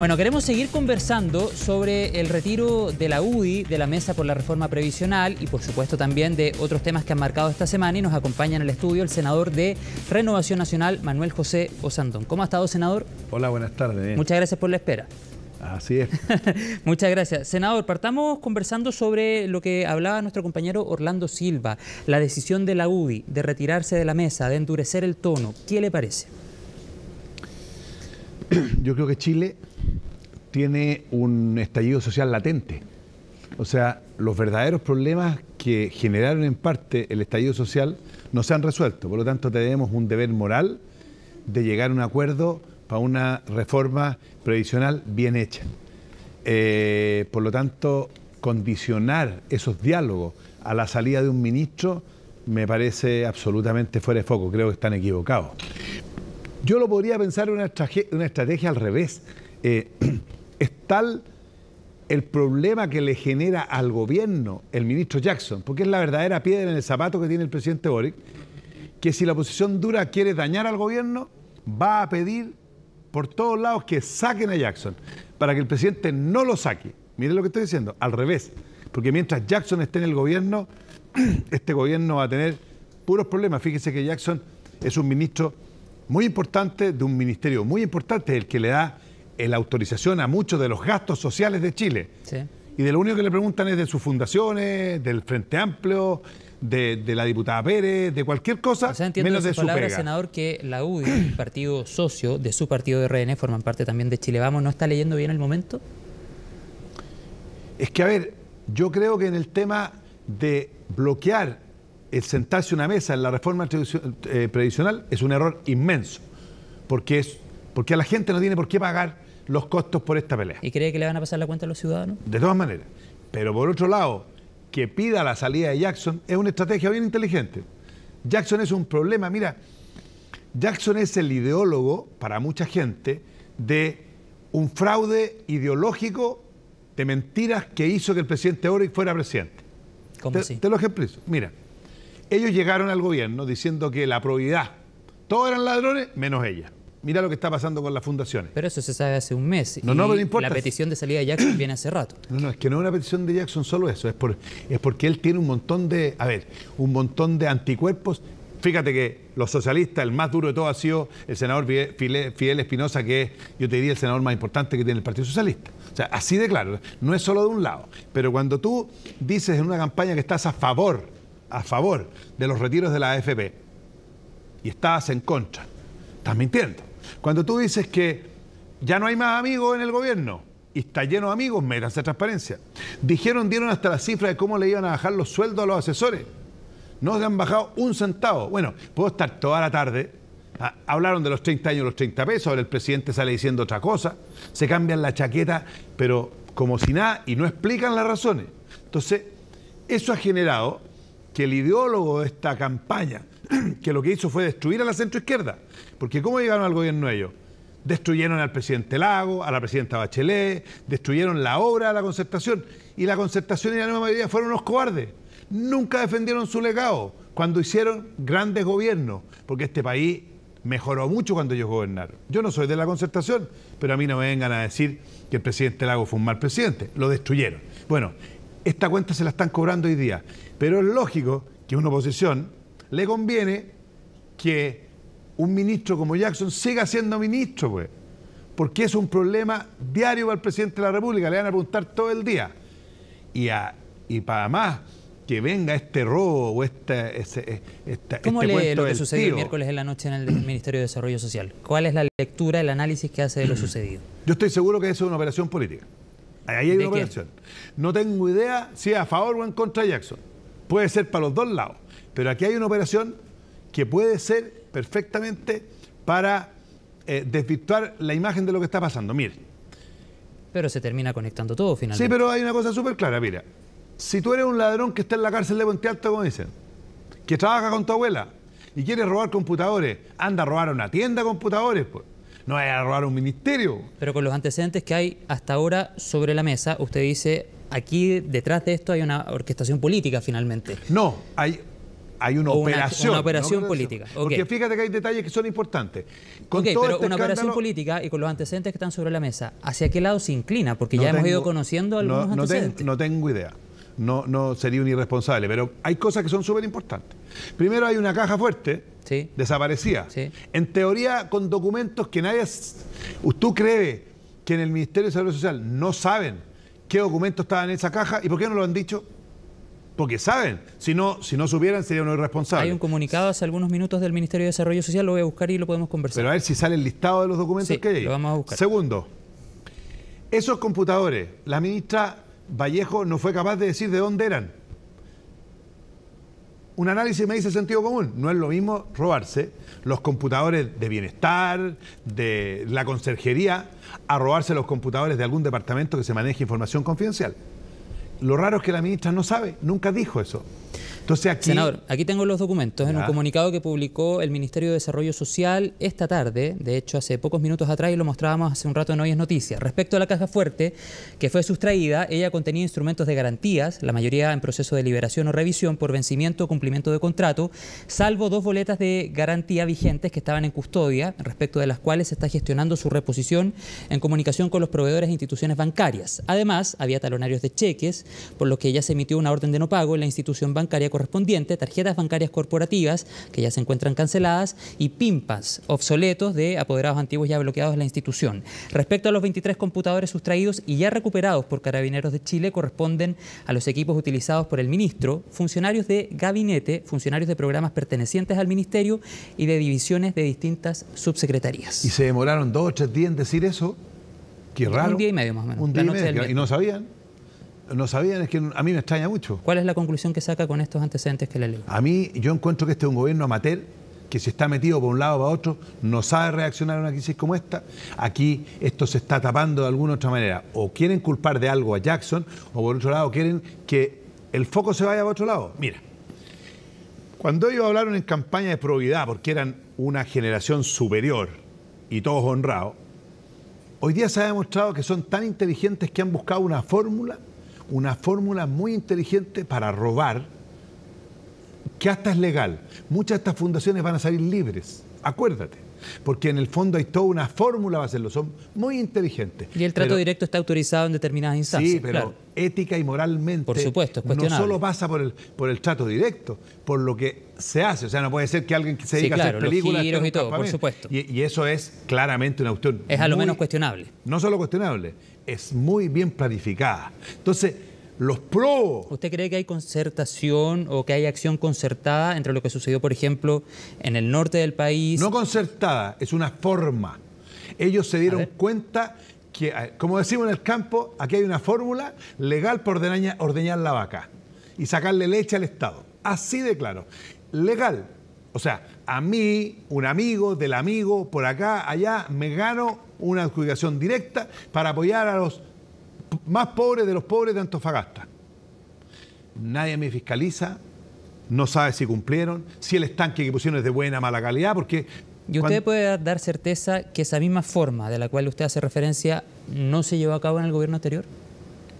Bueno, queremos seguir conversando sobre el retiro de la UDI, de la Mesa por la Reforma Previsional y por supuesto también de otros temas que han marcado esta semana y nos acompaña en el estudio el senador de Renovación Nacional, Manuel José Osandón. ¿Cómo ha estado, senador? Hola, buenas tardes. Muchas gracias por la espera. Así es. Muchas gracias. Senador, partamos conversando sobre lo que hablaba nuestro compañero Orlando Silva, la decisión de la UDI de retirarse de la mesa, de endurecer el tono. ¿Qué le parece? yo creo que Chile tiene un estallido social latente. O sea, los verdaderos problemas que generaron en parte el estallido social no se han resuelto. Por lo tanto, tenemos un deber moral de llegar a un acuerdo para una reforma previsional bien hecha. Eh, por lo tanto, condicionar esos diálogos a la salida de un ministro me parece absolutamente fuera de foco. Creo que están equivocados. Yo lo podría pensar en una, estrategia al revés. Eh, es tal el problema que le genera al gobierno el ministro Jackson, porque es la verdadera piedra en el zapato que tiene el presidente Boric, que si la oposición dura quiere dañar al gobierno, va a pedir por todos lados que saquen a Jackson, para que el presidente no lo saque. Miren lo que estoy diciendo, al revés, porque mientras Jackson esté en el gobierno, este gobierno va a tener puros problemas. Fíjese que Jackson es un ministro muy importante de un ministerio muy importante, el que le da la autorización a muchos de los gastos sociales de Chile. Y de lo único que le preguntan es de sus fundaciones, del Frente Amplio, de, la diputada Pérez, de cualquier cosa, o sea, entiendo menos de su palabra, senador, que la UDI, el partido socio de su partido de RN, forman parte también de Chile Vamos. ¿No está leyendo bien el momento? Es que, a ver, yo creo que en el tema de bloquear el sentarse a una mesa en la reforma eh, es un error inmenso, porque, es, porque la gente no tiene por qué pagar los costos por esta pelea. ¿Y cree que le van a pasar la cuenta a los ciudadanos? De todas maneras. Pero por otro lado, que pida la salida de Jackson es una estrategia bien inteligente. Jackson es un problema, mira, Jackson es el ideólogo para mucha gente de un fraude ideológico de mentiras que hizo que el presidente Oric fuera presidente. ¿Cómo te, te lo ejemplizo. Mira, ellos llegaron al gobierno diciendo que la probidad, todos eran ladrones menos ella. Mira lo que está pasando con las fundaciones. Pero eso se sabe hace un mes. No, no, La petición de salida de Jackson viene hace rato. No, no, es que no es una petición de Jackson solo eso. Es, por, es porque él tiene un montón de, a ver, un montón de anticuerpos Fíjate que los socialistas, el más duro de todos ha sido el senador Fidel Espinosa, que es, yo te diría, el senador más importante que tiene el Partido Socialista. O sea, así de claro, no es solo de un lado. Pero cuando tú dices en una campaña que estás a favor a favor de los retiros de la AFP y estabas en contra, estás mintiendo. Cuando tú dices que ya no hay más amigos en el gobierno y está lleno de amigos, métanse transparencia. Dijeron, dieron hasta la cifra de cómo le iban a bajar los sueldos a los asesores. No se han bajado un centavo. Bueno, puedo estar toda la tarde. Ah, hablaron de los 30 años, los 30 pesos. Ahora el presidente sale diciendo otra cosa. Se cambian la chaqueta, pero como si nada, y no explican las razones. Entonces, eso ha generado que el ideólogo de esta campaña, que lo que hizo fue destruir a la centroizquierda, porque ¿cómo llegaron al gobierno ellos? Destruyeron al presidente Lago, a la presidenta Bachelet, destruyeron la obra de la concertación, y la concertación y la nueva mayoría fueron unos cobardes. Nunca defendieron su legado cuando hicieron grandes gobiernos, porque este país mejoró mucho cuando ellos gobernaron. Yo no soy de la concertación, pero a mí no me vengan a decir que el presidente Lago fue un mal presidente, lo destruyeron. Bueno, esta cuenta se la están cobrando hoy día. Pero es lógico que a una oposición le conviene que un ministro como Jackson siga siendo ministro, pues. Porque es un problema diario para el presidente de la República, le van a apuntar todo el día. Y, y para más que venga este robo o esta, eh, este ¿Cómo este lee lo que sucedió el miércoles en la noche en el Ministerio de Desarrollo Social? ¿Cuál es la lectura, el análisis que hace de lo sucedido? Yo estoy seguro que eso es una operación política. Ahí hay una operación. No tengo idea si es a favor o en contra de Jackson. Puede ser para los dos lados. Pero aquí hay una operación que puede ser perfectamente para eh, desvirtuar la imagen de lo que está pasando. Mire. Pero se termina conectando todo finalmente. Sí, pero hay una cosa súper clara. Mira, si tú eres un ladrón que está en la cárcel de Puente Alto, como dicen, que trabaja con tu abuela y quiere robar computadores, anda a robar a una tienda de computadores, pues no es robar un ministerio. Pero con los antecedentes que hay hasta ahora sobre la mesa, usted dice, aquí detrás de esto hay una orquestación política finalmente. No, hay, hay una, operación. Una operación política. Porque fíjate que hay detalles que son importantes. Con pero este una operación política y con los antecedentes que están sobre la mesa, ¿hacia qué lado se inclina? Porque ya hemos ido conociendo algunos antecedentes. no tengo idea no, no sería un irresponsable, pero hay cosas que son súper importantes. Primero hay una caja fuerte, sí. desaparecida. En teoría, con documentos que nadie... ¿Usted cree que en el Ministerio de Desarrollo Social no saben qué documentos estaban en esa caja y por qué no lo han dicho? Porque saben, si no, si no supieran sería uno irresponsable. Hay un comunicado hace algunos minutos del Ministerio de Desarrollo Social, lo voy a buscar y lo podemos conversar. Pero a ver si sale el listado de los documentos que hay. Lo vamos a buscar. Segundo, esos computadores, la ministra Vallejo no fue capaz de decir de dónde eran. Un análisis me dice sentido común. No es lo mismo robarse los computadores de bienestar, de la conserjería, a robarse los computadores de algún departamento que se maneje información confidencial. Lo raro es que la ministra no sabe, nunca dijo eso. Senador, aquí tengo los documentos en un comunicado que publicó el Ministerio de Desarrollo Social esta tarde, de hecho hace pocos minutos atrás y lo mostrábamos hace un rato en Hoy es Noticias. Respecto a la caja fuerte que fue sustraída, ella contenía instrumentos de garantías, la mayoría en proceso de liberación o revisión por vencimiento o cumplimiento de contrato, salvo dos boletas de garantía vigentes que estaban en custodia, respecto de las cuales se está gestionando su reposición en comunicación con los proveedores e instituciones bancarias. Además, había talonarios de cheques, por lo que ella se emitió una orden de no pago en la institución bancaria correspondiente, tarjetas bancarias corporativas que ya se encuentran canceladas y PIMPAS obsoletos de apoderados antiguos ya bloqueados en la institución. Respecto a los 23 computadores sustraídos y ya recuperados por Carabineros de Chile, corresponden a los equipos utilizados por el ministro, funcionarios de gabinete, funcionarios de programas pertenecientes al ministerio y de divisiones de distintas subsecretarías. ¿Y se demoraron dos o tres días en decir eso? Qué raro. Un día y medio más o menos. Un día y, medio, y no sabían no sabían, es que a mí me extraña mucho. ¿Cuál es la conclusión que saca con estos antecedentes que le leo? A mí, yo encuentro que este es un gobierno amateur que se está metido por un lado o para otro, no sabe reaccionar a una crisis como esta. Aquí esto se está tapando de alguna u otra manera. O quieren culpar de algo a Jackson, o por otro lado quieren que el foco se vaya a otro lado. Mira, cuando ellos hablaron en campaña de probidad, porque eran una generación superior y todos honrados, hoy día se ha demostrado que son tan inteligentes que han buscado una fórmula una fórmula muy inteligente para robar, que hasta es legal. Muchas de estas fundaciones van a salir libres, acuérdate. Porque en el fondo hay toda una fórmula para hacerlo, son muy inteligentes. Y el trato directo está autorizado en determinadas instancias. Sí, pero ética y moralmente. Por supuesto, es cuestionable. No solo pasa por el, por el trato directo, por lo que se hace. O sea, no puede ser que alguien se dedica a hacer películas. y por supuesto. Y, y, eso es claramente una cuestión. Es a lo menos cuestionable. No solo cuestionable, es muy bien planificada. Entonces, los pro. ¿Usted cree que hay concertación o que hay acción concertada entre lo que sucedió, por ejemplo, en el norte del país? No concertada, es una forma. Ellos se dieron cuenta que, como decimos en el campo, aquí hay una fórmula legal por ordeñar la vaca y sacarle leche al Estado. Así de claro. Legal. O sea, a mí, un amigo, del amigo, por acá, allá, me gano una adjudicación directa para apoyar a los más pobres de los pobres de Antofagasta. Nadie me fiscaliza, no sabe si cumplieron, si el estanque que pusieron es de buena o mala calidad, porque... Y usted puede dar certeza que esa misma forma de la cual usted hace referencia no se llevó a cabo en el gobierno anterior.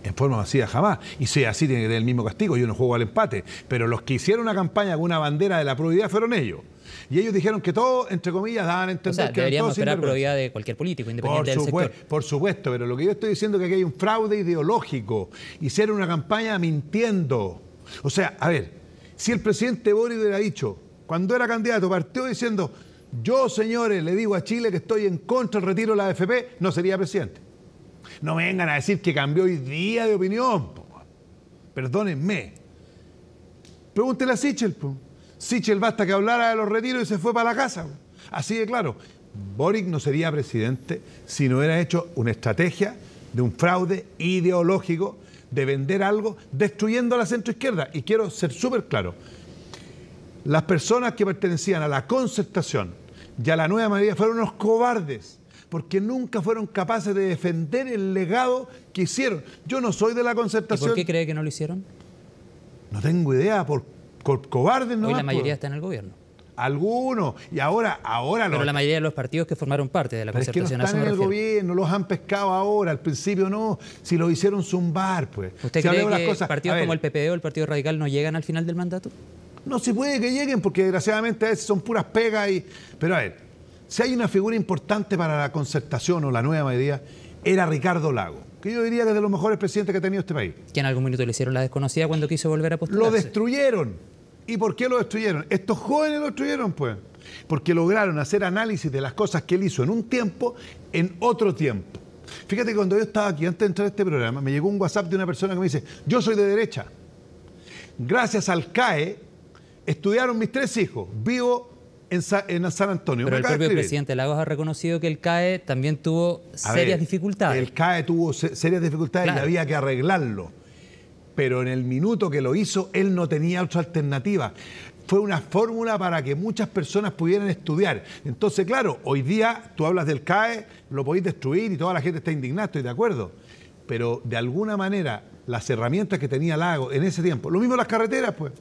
En forma vacía jamás. Y si así, tiene que tener el mismo castigo. Yo no juego al empate. Pero los que hicieron una campaña con una bandera de la probidad fueron ellos. Y ellos dijeron que todo, entre comillas, daban a entender o sea, que deberíamos esperar probidad de cualquier político, independiente del sector. Por supuesto, pero lo que yo estoy diciendo es que aquí hay un fraude ideológico. Hicieron una campaña mintiendo. O sea, a ver, si el presidente Boris hubiera dicho, cuando era candidato, partió diciendo, yo señores, le digo a Chile que estoy en contra del retiro de la AFP, no sería presidente. No me vengan a decir que cambió hoy día de opinión. Perdónenme. Pregúntenle a Sichel. Sichel basta que hablara de los retiros y se fue para la casa. Así de claro, Boric no sería presidente si no hubiera hecho una estrategia de un fraude ideológico de vender algo destruyendo a la centroizquierda. Y quiero ser súper claro, las personas que pertenecían a la concertación y a la nueva mayoría fueron unos cobardes porque nunca fueron capaces de defender el legado que hicieron. Yo no soy de la concertación. ¿Por qué cree que no lo hicieron? No tengo idea, por por cobardes no Hoy la mayoría está en el gobierno. Algunos. Y ahora, ahora Pero la mayoría de los partidos que formaron parte de la concertación están en el gobierno, los han pescado ahora, al principio no, si lo hicieron zumbar, pues. ¿Usted si cree que cosas... partidos como el PPD e o el Partido Radical no llegan al final del mandato? No se puede que lleguen, porque desgraciadamente a veces son puras pegas y. Pero a ver, si hay una figura importante para la concertación o la nueva mayoría, era Ricardo Lago, que yo diría que es de los mejores presidentes que ha tenido este país. Que en algún minuto le hicieron la desconocida cuando quiso volver a postularse. Lo destruyeron. ¿Y por qué lo destruyeron? Estos jóvenes lo destruyeron, pues. Porque lograron hacer análisis de las cosas que él hizo en un tiempo, en otro tiempo. Fíjate que cuando yo estaba aquí, antes de entrar a este programa, me llegó un WhatsApp de una persona que me dice, yo soy de derecha. Gracias al CAE, estudiaron mis tres hijos. Vivo en, San Antonio. Pero el propio presidente Lagos ha reconocido que el CAE también tuvo serias dificultades. El CAE tuvo serias dificultades y había que arreglarlo pero en el minuto que lo hizo él no tenía otra alternativa. Fue una fórmula para que muchas personas pudieran estudiar. Entonces, claro, hoy día tú hablas del CAE, lo podéis destruir y toda la gente está indignada, estoy de acuerdo. Pero de alguna manera, las herramientas que tenía Lagos en ese tiempo, lo mismo las carreteras, pues.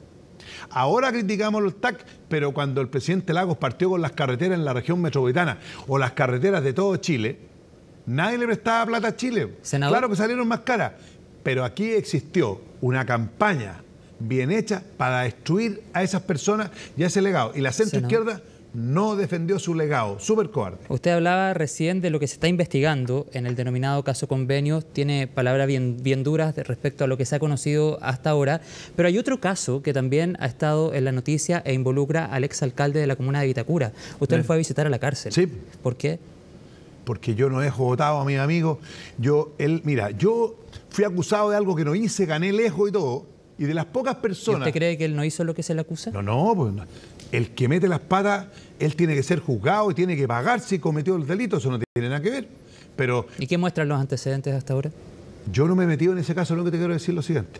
Ahora criticamos los TAC, pero cuando el presidente Lagos partió con las carreteras en la región metropolitana o las carreteras de todo Chile, nadie le prestaba plata a Chile. Claro que salieron más caras, pero aquí existió una campaña bien hecha para destruir a esas personas y a ese legado. Y la centro izquierda no defendió su legado, súper cobarde. Usted hablaba recién de lo que se está investigando en el denominado caso convenio, tiene palabras bien, bien duras respecto a lo que se ha conocido hasta ahora, pero hay otro caso que también ha estado en la noticia e involucra al exalcalde de la comuna de Vitacura. Usted lo fue a visitar a la cárcel. Sí. ¿Por qué? porque yo no he jodado a mi amigo. Yo, él, mira, yo fui acusado de algo que no hice, gané lejos y todo. Y de las pocas personas. ¿Usted cree que él no hizo lo que se le acusa? No, no, pues el que mete las patas, él tiene que ser juzgado y tiene que pagar si cometió el delito, eso no tiene nada que ver. Pero. ¿Y qué muestran los antecedentes hasta ahora? Yo no me he metido en ese caso, lo que te quiero decir es lo siguiente.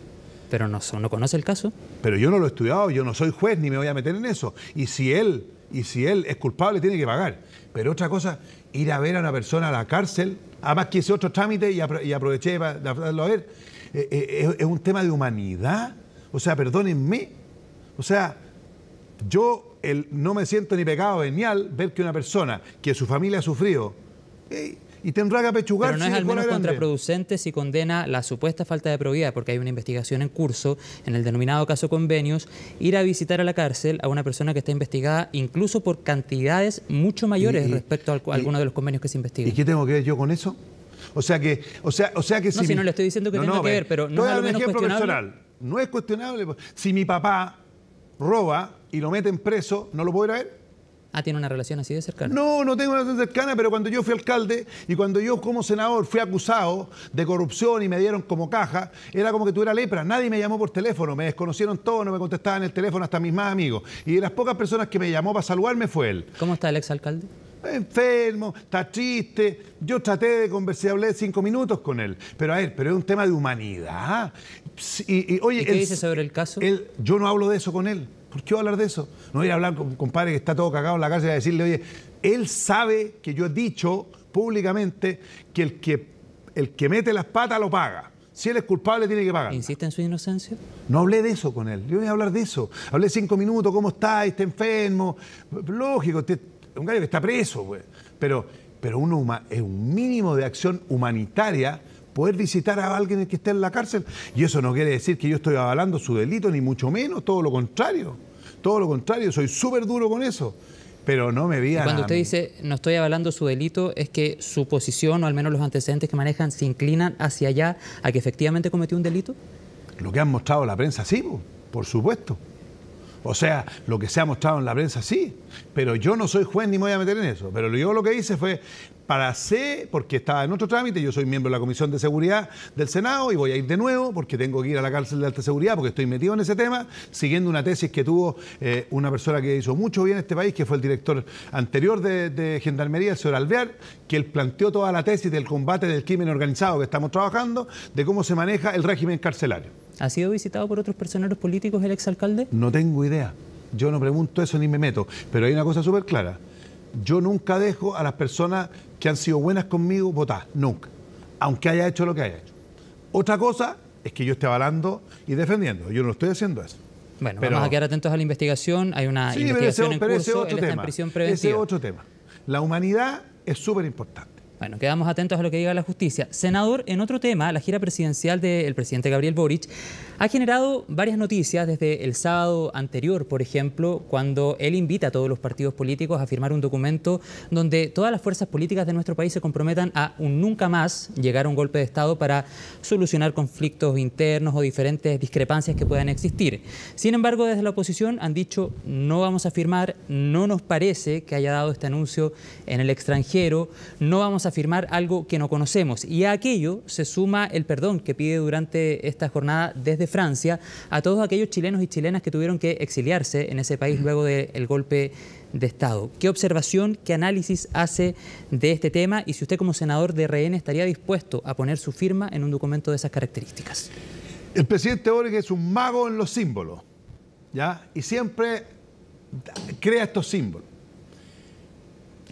Pero no, no conoce el caso. Pero yo no lo he estudiado, yo no soy juez ni me voy a meter en eso. Y si él y si él es culpable tiene que pagar. Pero otra cosa, ir a ver a una persona a la cárcel, además que hice otro trámite y, aproveché para hacerlo a ver, eh, eh, es un tema de humanidad. O sea, perdónenme. O sea, yo el, no me siento ni pecado genial ver que una persona que su familia ha sufrido, y tendrá que apechugarse. Pero no es al menos contraproducente si condena la supuesta falta de probidad, porque hay una investigación en curso en el denominado caso convenios, ir a visitar a la cárcel a una persona que está investigada incluso por cantidades mucho mayores respecto a algunos de los convenios que se investigan. ¿Y qué tengo que ver yo con eso? O sea que, o sea, o sea que no, si, no le estoy diciendo que tenga que ver, pero no es menos ejemplo No es cuestionable. Pues. Si mi papá roba y lo meten preso, ¿no lo puedo ir a ver? Ah, ¿tiene una relación así de cercana? No, no tengo una relación cercana, pero cuando yo fui alcalde y cuando yo como senador fui acusado de corrupción y me dieron como caja, era como que tuviera lepra. Nadie me llamó por teléfono, me desconocieron todos, no me contestaban el teléfono hasta mis más amigos. Y de las pocas personas que me llamó para saludarme fue él. ¿Cómo está el exalcalde? enfermo, está triste. Yo traté de conversar, hablé cinco minutos con él. Pero a ver, pero es un tema de humanidad. Y, qué dice sobre el caso? Él, yo no hablo de eso con él. ¿Por qué voy a hablar de eso? No voy a hablar con un compadre que está todo cagado en la calle a decirle, oye, él sabe que yo he dicho públicamente que el que, el que mete las patas lo paga. Si él es culpable, tiene que pagar. ¿Insiste en su inocencia? No hablé de eso con él. Yo voy a hablar de eso. Hablé cinco minutos, ¿cómo está? ¿Está enfermo? Lógico, es un gallo que está preso, güey. Pues. Pero, pero es un mínimo de acción humanitaria poder visitar a alguien que esté en la cárcel. Y eso no quiere decir que yo estoy avalando su delito, ni mucho menos, todo lo contrario. Todo lo contrario, soy súper duro con eso. Pero no me vean. Cuando usted dice no estoy avalando su delito, es que su posición, o al menos los antecedentes que manejan, se inclinan hacia allá a que efectivamente cometió un delito. Lo que han mostrado la prensa, sí, por supuesto. O sea, lo que se ha mostrado en la prensa, sí, pero yo no soy juez ni me voy a meter en eso. Pero yo lo que hice fue, para C, porque estaba en otro trámite, yo soy miembro de la Comisión de Seguridad del Senado y voy a ir de nuevo porque tengo que ir a la cárcel de alta seguridad porque estoy metido en ese tema, siguiendo una tesis que tuvo eh, una persona que hizo mucho bien en este país, que fue el director anterior de Gendarmería, el señor Alvear, que él planteó toda la tesis del combate del crimen organizado que estamos trabajando, de cómo se maneja el régimen carcelario. ¿Ha sido visitado por otros personeros políticos el exalcalde? No tengo idea. Yo no pregunto eso ni me meto. Pero hay una cosa súper clara. Yo nunca dejo a las personas que han sido buenas conmigo votar. Nunca. Aunque haya hecho lo que haya hecho. Otra cosa es que yo esté avalando y defendiendo. Yo no estoy haciendo eso. Bueno, vamos a quedar atentos a la investigación. Hay una investigación en curso. Está en prisión preventiva. Ese otro tema. La humanidad es súper importante. Bueno, quedamos atentos a lo que diga la justicia. Senador, en otro tema, la gira presidencial del presidente Gabriel Boric ha generado varias noticias desde el sábado anterior, por ejemplo, cuando él invita a todos los partidos políticos a firmar un documento donde todas las fuerzas políticas de nuestro país se comprometan a nunca más llegar a un golpe de Estado para solucionar conflictos internos o diferentes discrepancias que puedan existir. Sin embargo, desde la oposición han dicho no vamos a firmar, no nos parece que haya dado este anuncio en el extranjero, no vamos a afirmar algo que no conocemos. Y a aquello se suma el perdón que pide durante esta jornada desde Francia a todos aquellos chilenos y chilenas que tuvieron que exiliarse en ese país luego del golpe de Estado. ¿Qué observación, qué análisis hace de este tema y si usted como senador de RN estaría dispuesto a poner su firma en un documento de esas características? El presidente Boric es un mago en los símbolos, ¿ya? Y siempre crea estos símbolos.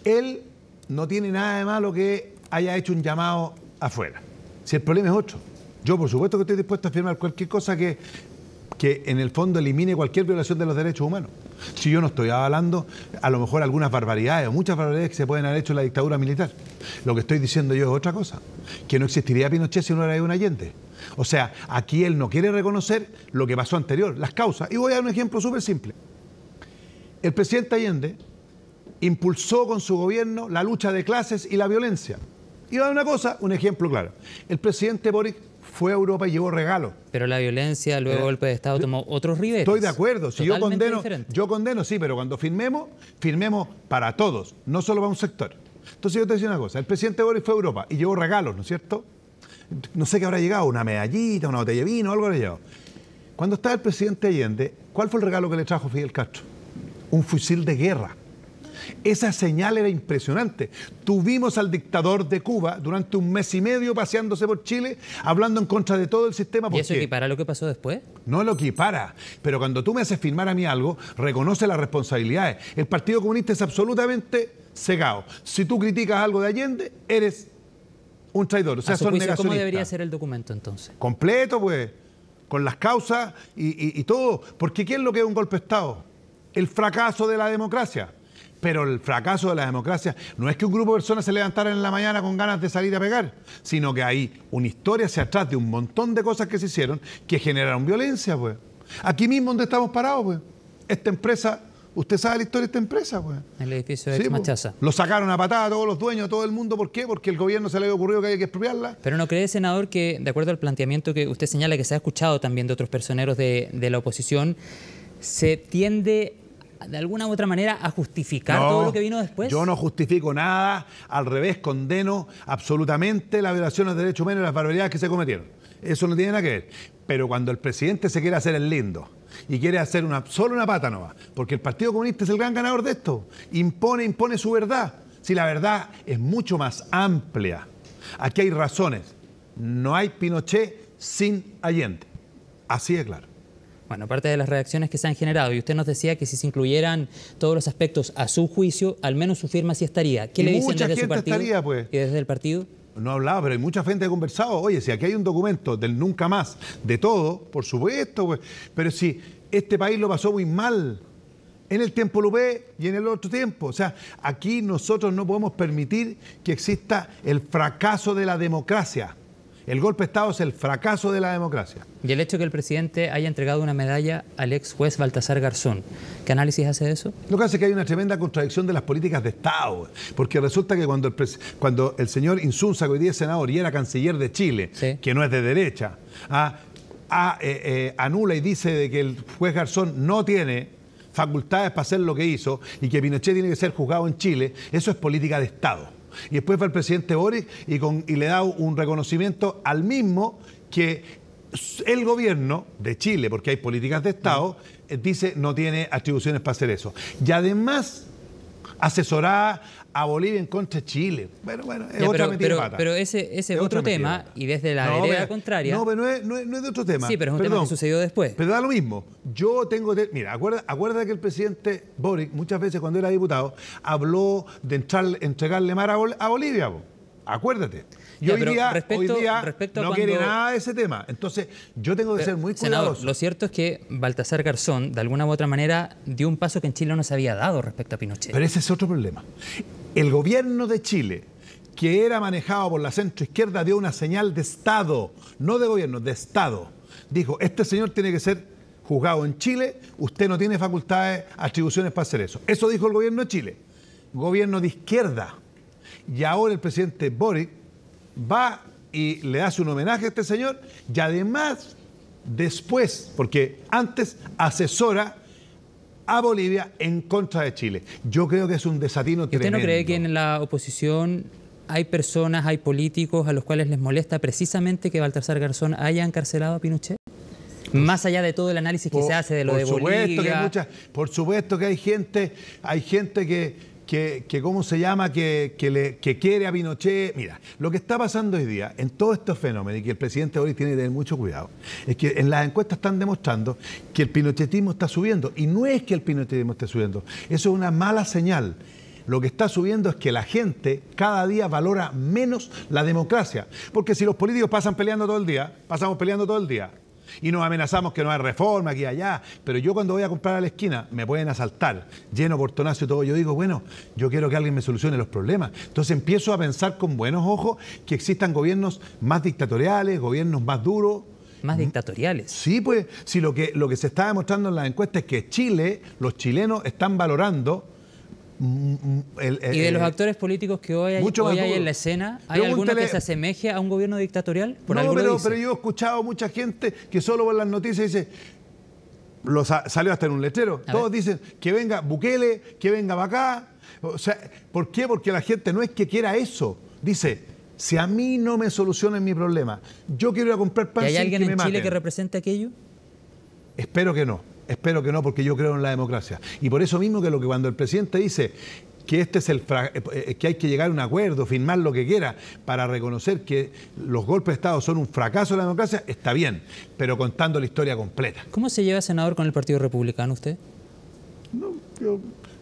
Él no tiene nada de malo que haya hecho un llamado afuera. Si el problema es otro. Yo, por supuesto, que estoy dispuesto a firmar cualquier cosa que, que en el fondo elimine cualquier violación de los derechos humanos. Si yo no estoy avalando, a lo mejor algunas barbaridades o muchas barbaridades que se pueden haber hecho en la dictadura militar. Lo que estoy diciendo yo es otra cosa, que no existiría Pinochet si no era de un Allende. O sea, aquí él no quiere reconocer lo que pasó anterior, las causas. Y voy a dar un ejemplo súper simple. El presidente Allende impulsó con su gobierno la lucha de clases y la violencia. Y va una cosa, un ejemplo claro. El presidente Boric fue a Europa y llevó regalos. Pero la violencia, luego el golpe de Estado, tomó otros ribetes. Estoy de acuerdo. yo condeno, yo condeno, sí, pero cuando firmemos, firmemos para todos, no solo para un sector. Entonces yo te decía una cosa, el presidente Boric fue a Europa y llevó regalos, ¿no es cierto? No sé qué habrá llegado, una medallita, una botella de vino, algo habrá llegado. Cuando estaba el presidente Allende, ¿cuál fue el regalo que le trajo Fidel Castro? Un fusil de guerra. Esa señal era impresionante. Tuvimos al dictador de Cuba durante un mes y medio paseándose por Chile, hablando en contra de todo el sistema. ¿Y eso equipara lo que pasó después? No lo equipara, pero cuando tú me haces firmar a mí algo, reconoce las responsabilidades. El Partido Comunista es absolutamente cegado. Si tú criticas algo de Allende, eres un traidor. O sea, ¿Cómo debería ser el documento entonces? Completo, pues, con las causas y, y todo. Porque ¿qué es lo que es un golpe de Estado? El fracaso de la democracia. Pero el fracaso de la democracia no es que un grupo de personas se levantaran en la mañana con ganas de salir a pegar, sino que hay una historia hacia atrás de un montón de cosas que se hicieron que generaron violencia, pues. Aquí mismo donde estamos parados, pues. Esta empresa, usted sabe la historia de esta empresa, pues. El edificio de sí, pues. Machaza. Lo sacaron a patada todos los dueños, todo el mundo. ¿Por qué? Porque el gobierno se le había ocurrido que había que expropiarla. Pero no cree, senador, que de acuerdo al planteamiento que usted señala que se ha escuchado también de otros personeros de, de la oposición, se tiende de alguna u otra manera a justificar todo lo que vino después? Yo no justifico nada, al revés, condeno absolutamente la violación de derechos humanos y las barbaridades que se cometieron. Eso no tiene nada que ver. Pero cuando el presidente se quiere hacer el lindo y quiere hacer una, solo una pata porque el Partido Comunista es el gran ganador de esto, impone, impone su verdad. Si la verdad es mucho más amplia, aquí hay razones. No hay Pinochet sin Allende. Así es claro bueno, aparte de las reacciones que se han generado, y usted nos decía que si se incluyeran todos los aspectos a su juicio, al menos su firma sí estaría. ¿Qué le dicen desde gente su partido? Estaría, pues. ¿Y desde el partido? No hablaba, pero hay mucha gente que ha conversado. Oye, si aquí hay un documento del nunca más, de todo, por supuesto, pues, pero si este país lo pasó muy mal en el tiempo ve y en el otro tiempo. O sea, aquí nosotros no podemos permitir que exista el fracaso de la democracia. El golpe de Estado es el fracaso de la democracia. Y el hecho de que el presidente haya entregado una medalla al ex juez Baltasar Garzón, ¿qué análisis hace de eso? Lo que hace es que hay una tremenda contradicción de las políticas de Estado, porque resulta que cuando el, cuando el señor Insunza, que hoy día es senador y era canciller de Chile, que no es de derecha, ah, ah, eh, eh, anula y dice de que el juez Garzón no tiene facultades para hacer lo que hizo y que Pinochet tiene que ser juzgado en Chile, eso es política de Estado. Y después va el presidente Boris y, con, y le da un reconocimiento al mismo que el gobierno de Chile, porque hay políticas de Estado, mm. eh, dice no tiene atribuciones para hacer eso. Y además asesorar a Bolivia en contra de Chile. Bueno, bueno, es pero, ese, ese es otro tema, y desde la no, contraria. No, pero no es, de otro tema. Sí, pero es un tema que sucedió después. Pero da lo mismo. Yo tengo. mira, acuerda, que el presidente Boric, muchas veces cuando era diputado, habló de entrar, entregarle mar a, Bolivia. Acuérdate y hoy, día, respecto, no quiere nada de ese tema. Entonces, yo tengo que ser muy cuidadoso. Senador, lo cierto es que Baltasar Garzón, de alguna u otra manera, dio un paso que en Chile no se había dado respecto a Pinochet. Pero ese es otro problema. El gobierno de Chile que era manejado por la centroizquierda dio una señal de Estado, no de gobierno, de Estado. Dijo, este señor tiene que ser juzgado en Chile, usted no tiene facultades, atribuciones para hacer eso. Eso dijo el gobierno de Chile, gobierno de izquierda. Y ahora el presidente Boric va y le hace un homenaje a este señor y además después, porque antes asesora a Bolivia en contra de Chile. Yo creo que es un desatino que tremendo. ¿Usted no cree que en la oposición hay personas, hay políticos a los cuales les molesta precisamente que Baltasar Garzón haya encarcelado a Pinochet? Más allá de todo el análisis que se hace de lo de Bolivia. por supuesto que hay gente, hay gente que que, ¿cómo se llama?, que, que quiere a Pinochet. Mira, lo que está pasando hoy día en todos estos fenómenos y que el presidente hoy tiene que tener mucho cuidado, es que en las encuestas están demostrando que el pinochetismo está subiendo. Y no es que el pinochetismo esté subiendo, eso es una mala señal lo que está subiendo es que la gente cada día valora menos la democracia. Porque si los políticos pasan peleando todo el día, pasamos peleando todo el día, y nos amenazamos que no hay reforma aquí y allá. Pero yo cuando voy a comprar a la esquina me pueden asaltar, lleno portonazo y todo. Yo digo, bueno, yo quiero que alguien me solucione los problemas. Entonces empiezo a pensar con buenos ojos que existan gobiernos más dictatoriales, gobiernos más duros, más dictatoriales. Sí, pues, si lo que, lo que se está demostrando en las encuestas es que Chile, los chilenos están valorando Mm, mm, y de los eh, actores políticos que hoy hay, en la escena, ¿hay alguno que se asemeje a un gobierno dictatorial? no, pero, yo he escuchado mucha gente que solo por las noticias y dice, salió hasta en un letrero. Todos dicen que venga Bukele, que venga Bacá. O sea, ¿por qué? Porque la gente no es que quiera eso. Dice, si a mí no me solucionan mi problema, yo quiero ir a comprar pan. hay alguien en Chile que represente aquello? Espero que no. Espero que no, porque yo creo en la democracia. Y por eso mismo que, lo que cuando el presidente dice que este es el eh, eh, que hay que llegar a un acuerdo, firmar lo que quiera para reconocer que los golpes de Estado son un fracaso de la democracia, está bien, pero contando la historia completa. ¿Cómo se lleva senador con el Partido Republicano usted? No,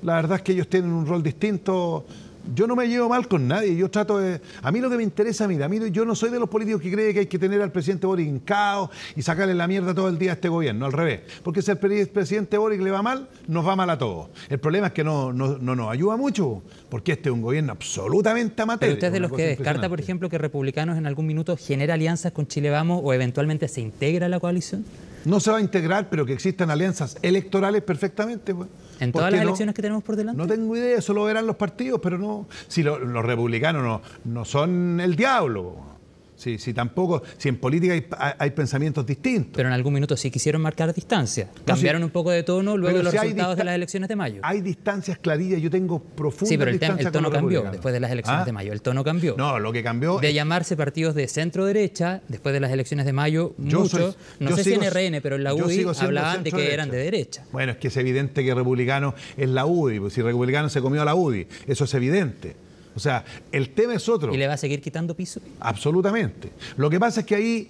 la verdad es que ellos tienen un rol distinto yo no me llevo mal con nadie, yo trato de... A mí lo que me interesa, mira, a mí yo no soy de los políticos que cree que hay que tener al presidente Boric hincado y sacarle la mierda todo el día a este gobierno, al revés. Porque si al presidente Boric le va mal, nos va mal a todos. El problema es que no, no, no nos ayuda mucho, porque este es un gobierno absolutamente amateur. ¿Y usted es de los que descarta, por ejemplo, que republicanos en algún minuto genera alianzas con Chile Vamos o eventualmente se integra a la coalición no se va a integrar, pero que existan alianzas electorales perfectamente. ¿En todas las elecciones que tenemos por delante? No tengo idea, eso lo verán los partidos, pero no. Si los republicanos no, no son el diablo. Sí, sí, tampoco. Si en política hay, pensamientos distintos. Pero en algún minuto sí quisieron marcar distancia. Cambiaron un poco de tono luego de los resultados de las elecciones de mayo. Hay distancias clarillas, yo tengo profundas Sí, pero el, tono cambió después de las elecciones ah. de mayo. El tono cambió. No, lo que cambió. De llamarse partidos de centro-derecha, después de las elecciones de mayo, muchos. no sé si en RN, pero en la UDI hablaban de que eran de derecha. Bueno, es que es evidente que republicano es la UDI, pues si republicano se comió a la UDI, eso es evidente. O sea, el tema es otro. ¿Y le va a seguir quitando piso? Absolutamente. Lo que pasa es que ahí,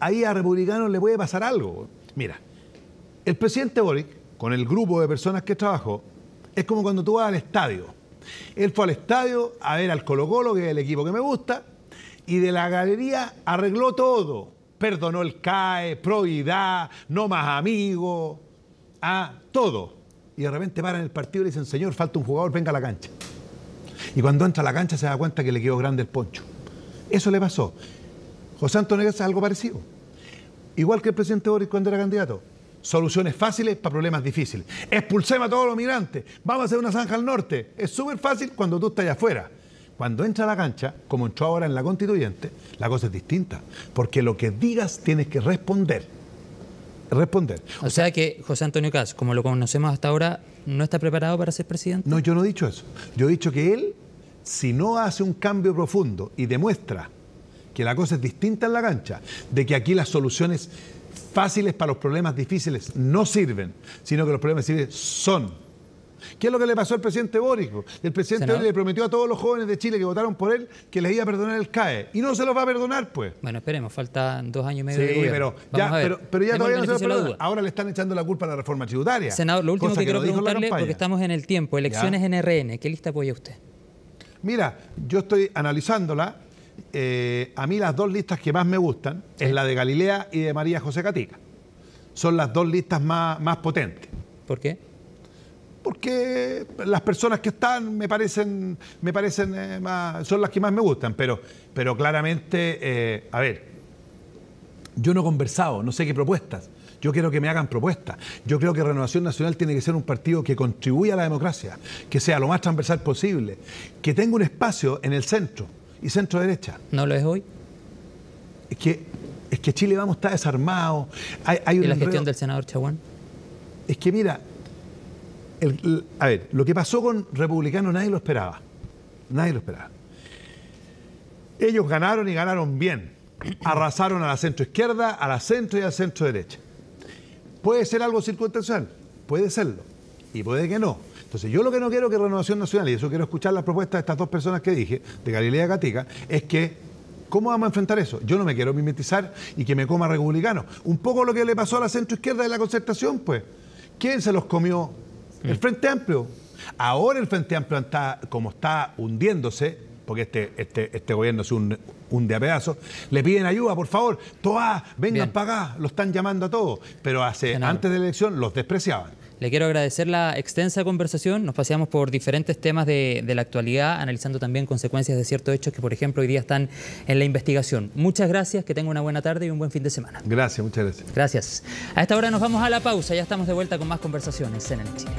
ahí a republicanos le puede pasar algo. Mira, el presidente Boric, con el grupo de personas que trabajó, es como cuando tú vas al estadio. Él fue al estadio a ver al Colo Colo, que es el equipo que me gusta, y de la galería arregló todo. Perdonó el CAE, probidad, no más amigos, a ah, todo. Y de repente paran el partido y le dicen, señor, falta un jugador, venga a la cancha. Y cuando entra a la cancha se da cuenta que le quedó grande el poncho. Eso le pasó. José Antonio es algo parecido. Igual que el presidente Boris cuando era candidato. Soluciones fáciles para problemas difíciles. Expulsemos a todos los migrantes. Vamos a hacer una zanja al norte. Es súper fácil cuando tú estás allá afuera. Cuando entra a la cancha, como entró ahora en la constituyente, la cosa es distinta. Porque lo que digas tienes que responder responder. O, sea, que José Antonio Caz, como lo conocemos hasta ahora, no está preparado para ser presidente. No, yo no he dicho eso. Yo he dicho que él, si no hace un cambio profundo y demuestra que la cosa es distinta en la cancha, de que aquí las soluciones fáciles para los problemas difíciles no sirven, sino que los problemas difíciles son ¿Qué es lo que le pasó al presidente Boric? El presidente Boric le prometió a todos los jóvenes de Chile que votaron por él que les iba a perdonar el CAE. Y no se los va a perdonar, pues. Bueno, esperemos, faltan dos años y medio. Sí, de pero, ya, pero, pero, ya todavía no se los perdonan. Ahora le están echando la culpa a la reforma tributaria. Senador, lo último que, quiero preguntarle, porque estamos en el tiempo, elecciones en RN, ¿qué lista apoya usted? Mira, yo estoy analizándola. Eh, a mí las dos listas que más me gustan es la de Galilea y de María José Catica. Son las dos listas más, más potentes. ¿Por qué? porque las personas que están me parecen, me parecen eh, más, son las que más me gustan, pero, pero claramente, eh, a ver, yo no he conversado, no sé qué propuestas. Yo quiero que me hagan propuestas. Yo creo que Renovación Nacional tiene que ser un partido que contribuya a la democracia, que sea lo más transversal posible, que tenga un espacio en el centro y centro derecha. ¿No lo es hoy? Es que, es que Chile vamos está desarmado. Hay, ¿Y la gestión del senador Chaguán? Es que mira, a ver, lo que pasó con Republicano nadie lo esperaba. Nadie lo esperaba. Ellos ganaron y ganaron bien. Arrasaron a la centro izquierda, a la centro y al centro derecha. Puede ser algo circunstancial, puede serlo, y puede que no. Entonces, yo lo que no quiero que Renovación Nacional, y eso quiero escuchar las propuestas de estas dos personas que dije, de Galilea y Gatica, es que, ¿cómo vamos a enfrentar eso? Yo no me quiero mimetizar y que me coma republicano. Un poco lo que le pasó a la centro izquierda de la concertación, pues. ¿Quién se los comió el Frente Amplio. Ahora el Frente Amplio está, como está hundiéndose, porque este, este, este gobierno es un, a pedazos, le piden ayuda, por favor, toa, vengan para acá, lo están llamando a todos. Pero hace, antes de la elección los despreciaban. Le quiero agradecer la extensa conversación. Nos paseamos por diferentes temas de, la actualidad, analizando también consecuencias de ciertos hechos que, por ejemplo, hoy día están en la investigación. Muchas gracias, que tenga una buena tarde y un buen fin de semana. Gracias, muchas gracias. Gracias. A esta hora nos vamos a la pausa. Ya estamos de vuelta con más conversaciones en el Chile.